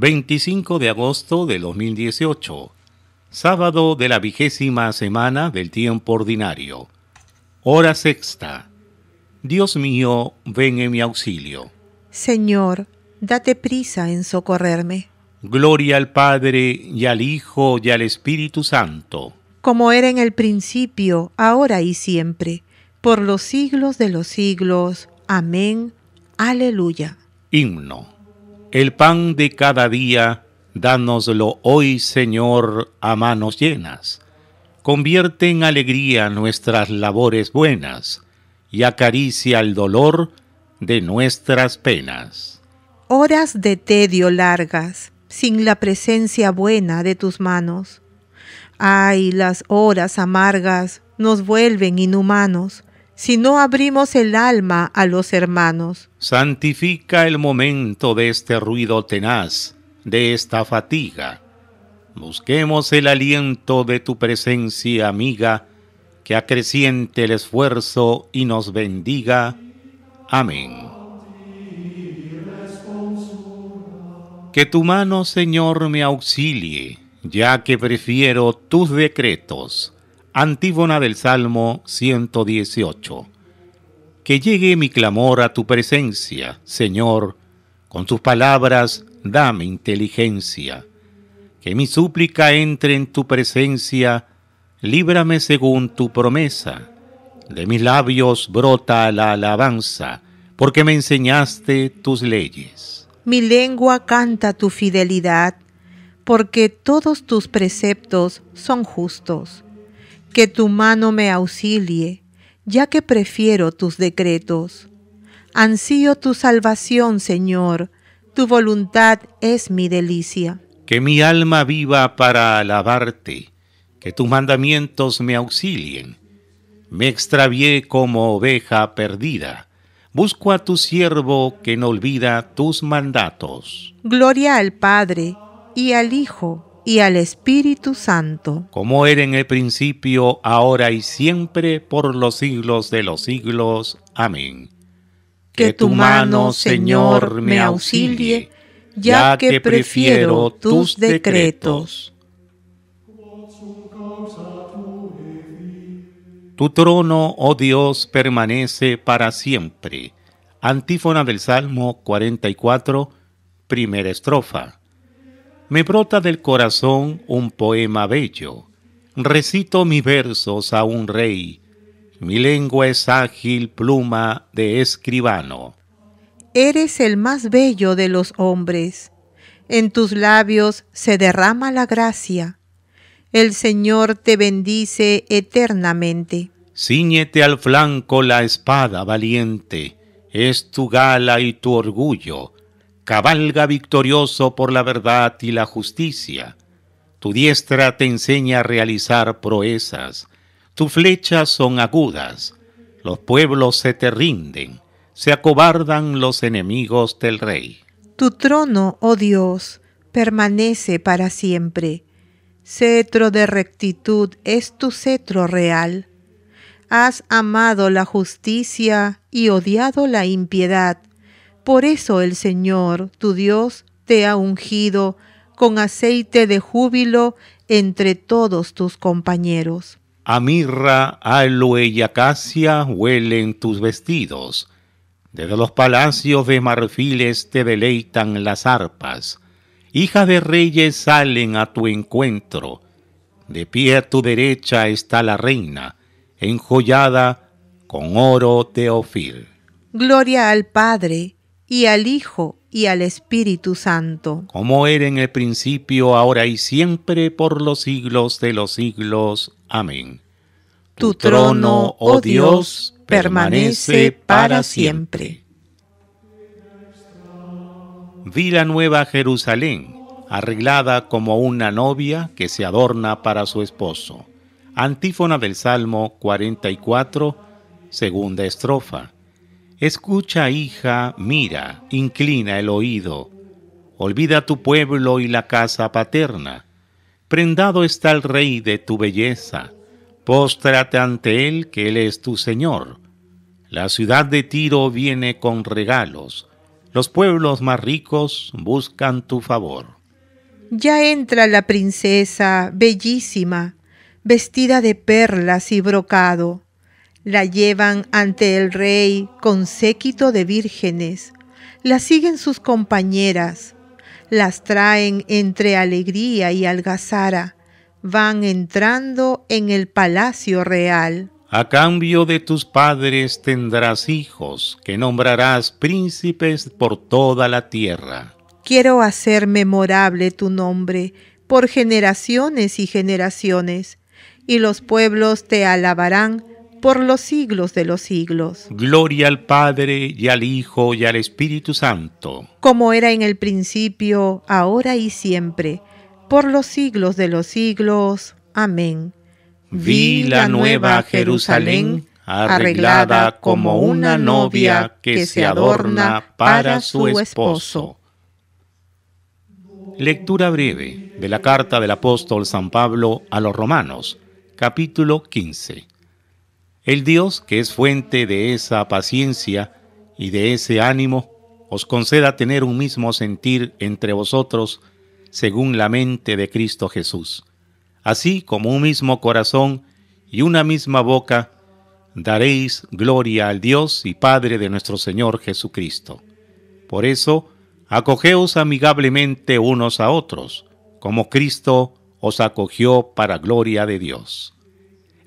25 de agosto de 2018, sábado de la vigésima semana del tiempo ordinario, hora sexta. Dios mío, ven en mi auxilio. Señor, date prisa en socorrerme. Gloria al Padre y al Hijo y al Espíritu Santo. Como era en el principio, ahora y siempre, por los siglos de los siglos. Amén. Aleluya. Himno. El pan de cada día, dánoslo hoy, Señor, a manos llenas. Convierte en alegría nuestras labores buenas y acaricia el dolor de nuestras penas. Horas de tedio largas, sin la presencia buena de tus manos. Ay, las horas amargas nos vuelven inhumanos si no abrimos el alma a los hermanos. Santifica el momento de este ruido tenaz, de esta fatiga. Busquemos el aliento de tu presencia amiga, que acreciente el esfuerzo y nos bendiga. Amén. Que tu mano, Señor, me auxilie, ya que prefiero tus decretos Antífona del Salmo 118. Que llegue mi clamor a tu presencia, Señor, con tus palabras dame inteligencia. Que mi súplica entre en tu presencia, líbrame según tu promesa. De mis labios brota la alabanza, porque me enseñaste tus leyes. Mi lengua canta tu fidelidad, porque todos tus preceptos son justos que tu mano me auxilie, ya que prefiero tus decretos. Ansío tu salvación, Señor, tu voluntad es mi delicia. Que mi alma viva para alabarte, que tus mandamientos me auxilien. Me extravié como oveja perdida. Busco a tu siervo que no olvida tus mandatos. Gloria al Padre y al Hijo y al Espíritu Santo. Como era en el principio, ahora y siempre, por los siglos de los siglos. Amén. Que, tu mano, Señor, me auxilie, ya que prefiero tus decretos. Tu trono, oh Dios, permanece para siempre. Antífona del Salmo 44, primera estrofa me brota del corazón un poema bello. Recito mis versos a un rey. Mi lengua es ágil pluma de escribano. Eres el más bello de los hombres. En tus labios se derrama la gracia. El Señor te bendice eternamente. Cíñete al flanco la espada valiente. Es tu gala y tu orgullo cabalga victorioso por la verdad y la justicia. Tu diestra te enseña a realizar proezas, tus flechas son agudas, los pueblos se te rinden, se acobardan los enemigos del rey. Tu trono, oh Dios, permanece para siempre. Cetro de rectitud es tu cetro real. Has amado la justicia y odiado la impiedad por eso el Señor, tu Dios, te ha ungido con aceite de júbilo entre todos tus compañeros. A mirra, aloe y acacia huelen tus vestidos. Desde los palacios de marfiles te deleitan las arpas. Hijas de reyes salen a tu encuentro. De pie a tu derecha está la reina, enjollada con oro teofil. Gloria al Padre y al Hijo y al Espíritu Santo. Como era en el principio, ahora y siempre, por los siglos de los siglos. Amén. Tu trono, oh, oh Dios, permanece para siempre. Vi la nueva Jerusalén, arreglada como una novia que se adorna para su esposo. Antífona del Salmo 44, segunda estrofa. Escucha, hija, mira, inclina el oído. Olvida tu pueblo y la casa paterna. Prendado está el rey de tu belleza. Póstrate ante él, que él es tu Señor. La ciudad de Tiro viene con regalos. Los pueblos más ricos buscan tu favor. Ya entra la princesa, bellísima, vestida de perlas y brocado la llevan ante el rey con séquito de vírgenes. La siguen sus compañeras. Las traen entre alegría y algazara. Van entrando en el palacio real. A cambio de tus padres tendrás hijos, que nombrarás príncipes por toda la tierra. Quiero hacer memorable tu nombre por generaciones y generaciones, y los pueblos te alabarán por los siglos de los siglos. Gloria al Padre y al Hijo y al Espíritu Santo. Como era en el principio, ahora y siempre, por los siglos de los siglos. Amén. Vi la nueva Jerusalén arreglada como una novia que se adorna para su esposo. Lectura breve de la carta del apóstol San Pablo a los Romanos, capítulo 15. El Dios, que es fuente de esa paciencia y de ese ánimo, os conceda tener un mismo sentir entre vosotros, según la mente de Cristo Jesús. Así como un mismo corazón y una misma boca, daréis gloria al Dios y Padre de nuestro Señor Jesucristo. Por eso, acogeos amigablemente unos a otros, como Cristo os acogió para gloria de Dios.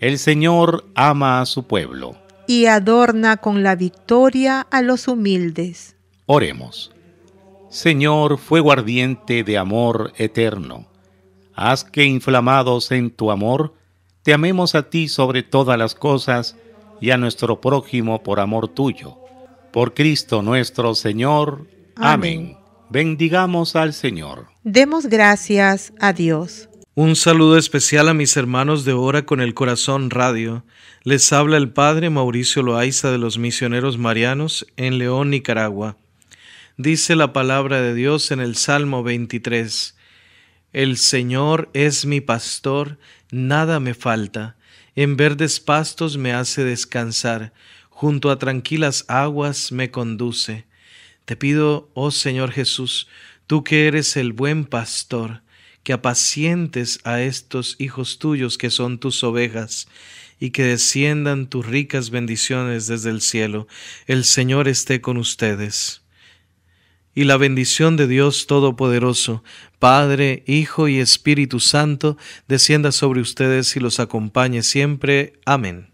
El Señor ama a su pueblo. Y adorna con la victoria a los humildes. Oremos. Señor, fuego ardiente de amor eterno, haz que inflamados en tu amor, te amemos a ti sobre todas las cosas y a nuestro prójimo por amor tuyo. Por Cristo nuestro Señor. Amén. Amén. Bendigamos al Señor. Demos gracias a Dios. Un saludo especial a mis hermanos de Hora con el Corazón Radio. Les habla el Padre Mauricio Loaiza de los Misioneros Marianos en León, Nicaragua. Dice la palabra de Dios en el Salmo 23. El Señor es mi pastor, nada me falta. En verdes pastos me hace descansar, junto a tranquilas aguas me conduce. Te pido, oh Señor Jesús, tú que eres el buen pastor, apacientes a estos hijos tuyos que son tus ovejas, y que desciendan tus ricas bendiciones desde el cielo. El Señor esté con ustedes. Y la bendición de Dios Todopoderoso, Padre, Hijo y Espíritu Santo, descienda sobre ustedes y los acompañe siempre. Amén.